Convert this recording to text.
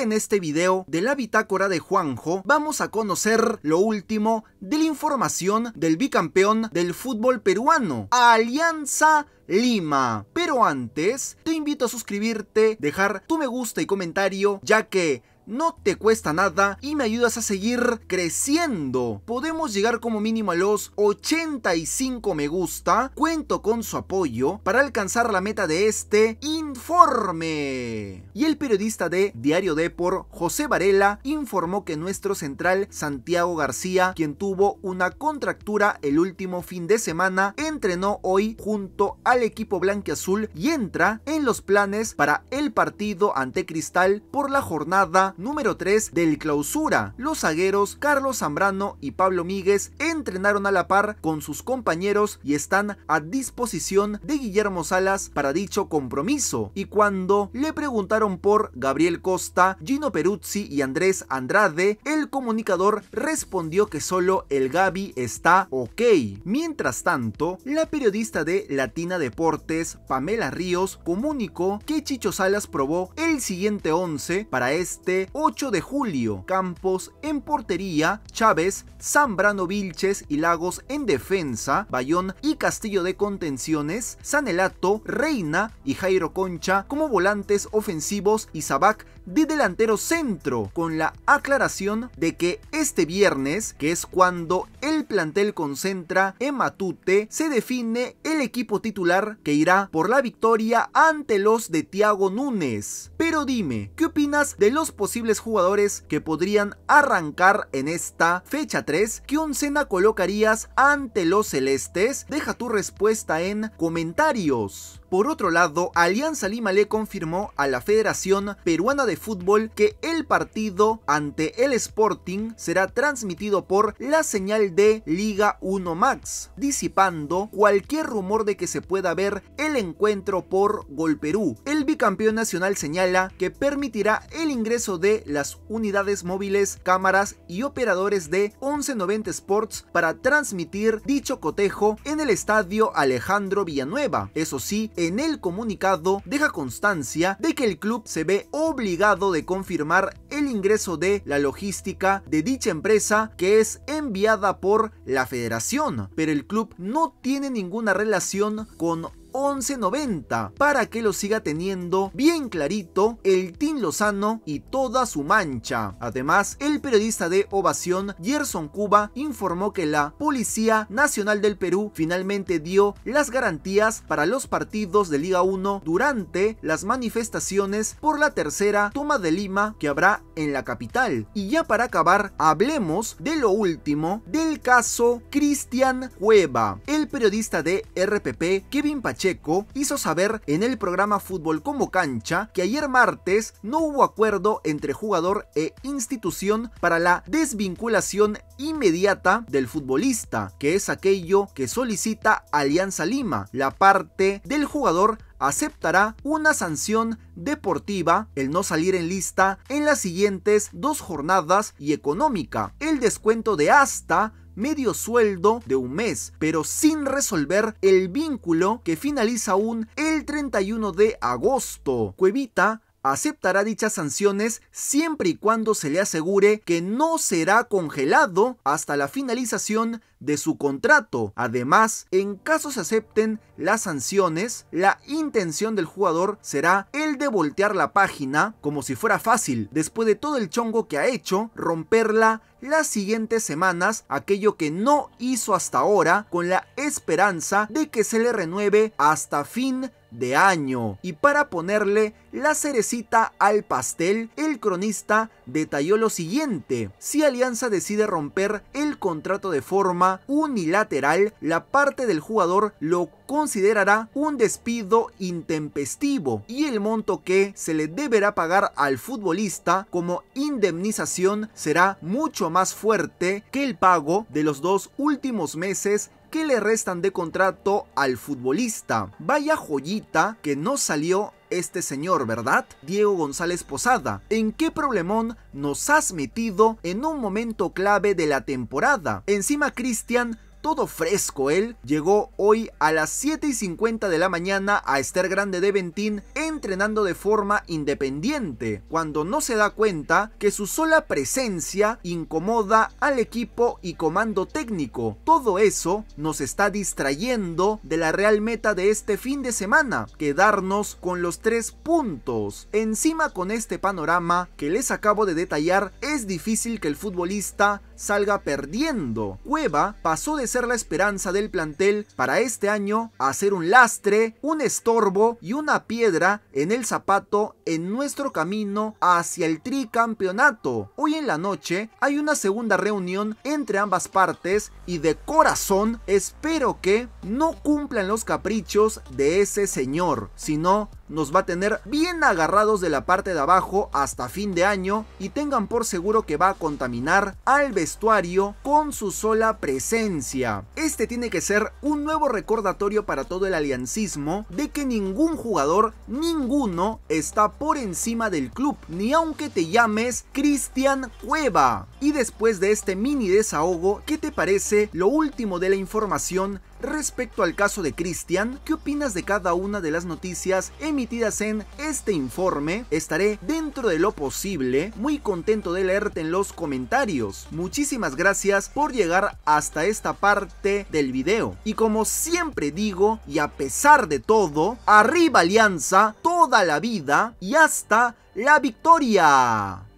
en este video de la bitácora de Juanjo vamos a conocer lo último de la información del bicampeón del fútbol peruano, Alianza Lima. Pero antes, te invito a suscribirte, dejar tu me gusta y comentario, ya que no te cuesta nada y me ayudas a seguir creciendo. Podemos llegar como mínimo a los 85 me gusta, cuento con su apoyo para alcanzar la meta de este y informe. Y el periodista de Diario Depor, José Varela, informó que nuestro central Santiago García, quien tuvo una contractura el último fin de semana, entrenó hoy junto al equipo blanquiazul y entra en los planes para el partido ante Cristal por la jornada número 3 del clausura. Los zagueros Carlos Zambrano y Pablo Míguez entrenaron a la par con sus compañeros y están a disposición de Guillermo Salas para dicho compromiso. Y cuando le preguntaron por Gabriel Costa, Gino Peruzzi y Andrés Andrade, el comunicador respondió que solo el Gabi está ok. Mientras tanto, la periodista de Latina Deportes, Pamela Ríos, comunicó que Chicho Salas probó el siguiente 11 para este 8 de julio. Campos en portería, Chávez, Zambrano Vilches y Lagos en defensa, Bayón y Castillo de contenciones, Sanelato, Reina y Jairo Concha como volantes ofensivos y Sabac de delantero centro, con la aclaración de que este viernes, que es cuando el plantel concentra en Matute, se define el equipo titular que irá por la victoria ante los de Thiago Núñez. Pero dime, ¿qué opinas de los posibles jugadores que podrían arrancar en esta fecha 3? ¿Qué oncena colocarías ante los celestes? Deja tu respuesta en comentarios. Por otro lado, Alianza Lima le confirmó a la Federación Peruana de Fútbol que el partido ante el Sporting será transmitido por la señal de Liga 1 Max, disipando cualquier rumor de que se pueda ver el encuentro por Gol Perú. El bicampeón nacional señala que permitirá el ingreso de las unidades móviles, cámaras y operadores de 1190 Sports para transmitir dicho cotejo en el estadio Alejandro Villanueva. Eso sí, en el comunicado deja constancia de que el club se ve obligado de confirmar el ingreso de la logística de dicha empresa que es enviada por la federación, pero el club no tiene ninguna relación con 1190 para que lo siga teniendo bien clarito el Team Lozano y toda su mancha. Además, el periodista de Ovación, Gerson Cuba, informó que la Policía Nacional del Perú finalmente dio las garantías para los partidos de Liga 1 durante las manifestaciones por la tercera toma de Lima que habrá en la capital. Y ya para acabar, hablemos de lo último del caso Cristian Cueva. El periodista de RPP, Kevin Pacheco, checo, hizo saber en el programa Fútbol como Cancha que ayer martes no hubo acuerdo entre jugador e institución para la desvinculación inmediata del futbolista, que es aquello que solicita Alianza Lima. La parte del jugador aceptará una sanción deportiva, el no salir en lista en las siguientes dos jornadas y económica. El descuento de hasta medio sueldo de un mes, pero sin resolver el vínculo que finaliza aún el 31 de agosto. Cuevita aceptará dichas sanciones siempre y cuando se le asegure que no será congelado hasta la finalización de su contrato. Además, en caso se acepten las sanciones, la intención del jugador será el de voltear la página como si fuera fácil, después de todo el chongo que ha hecho, romperla las siguientes semanas aquello que no hizo hasta ahora con la esperanza de que se le renueve hasta fin de año. Y para ponerle la cerecita al pastel, el cronista detalló lo siguiente. Si Alianza decide romper el contrato de forma unilateral, la parte del jugador lo considerará un despido intempestivo y el monto que se le deberá pagar al futbolista como indemnización será mucho más fuerte que el pago de los dos últimos meses ¿Qué le restan de contrato al futbolista. Vaya joyita que no salió este señor, ¿verdad? Diego González Posada. ¿En qué problemón nos has metido en un momento clave de la temporada? Encima Cristian todo fresco él, llegó hoy a las 7 y 50 de la mañana a Esther Grande de Ventín entrenando de forma independiente, cuando no se da cuenta que su sola presencia incomoda al equipo y comando técnico. Todo eso nos está distrayendo de la real meta de este fin de semana, quedarnos con los tres puntos. Encima con este panorama que les acabo de detallar, es difícil que el futbolista salga perdiendo. Cueva pasó de ser la esperanza del plantel para este año hacer un lastre, un estorbo y una piedra en el zapato en nuestro camino hacia el tricampeonato. Hoy en la noche hay una segunda reunión entre ambas partes y de corazón espero que no cumplan los caprichos de ese señor, sino nos va a tener bien agarrados de la parte de abajo hasta fin de año y tengan por seguro que va a contaminar al vestuario con su sola presencia. Este tiene que ser un nuevo recordatorio para todo el aliancismo de que ningún jugador, ninguno, está por encima del club, ni aunque te llames Cristian Cueva. Y después de este mini desahogo, ¿qué te parece lo último de la información respecto al caso de Cristian? ¿Qué opinas de cada una de las noticias en emitidas en este informe. Estaré dentro de lo posible muy contento de leerte en los comentarios. Muchísimas gracias por llegar hasta esta parte del video. Y como siempre digo, y a pesar de todo, arriba Alianza toda la vida y hasta la victoria.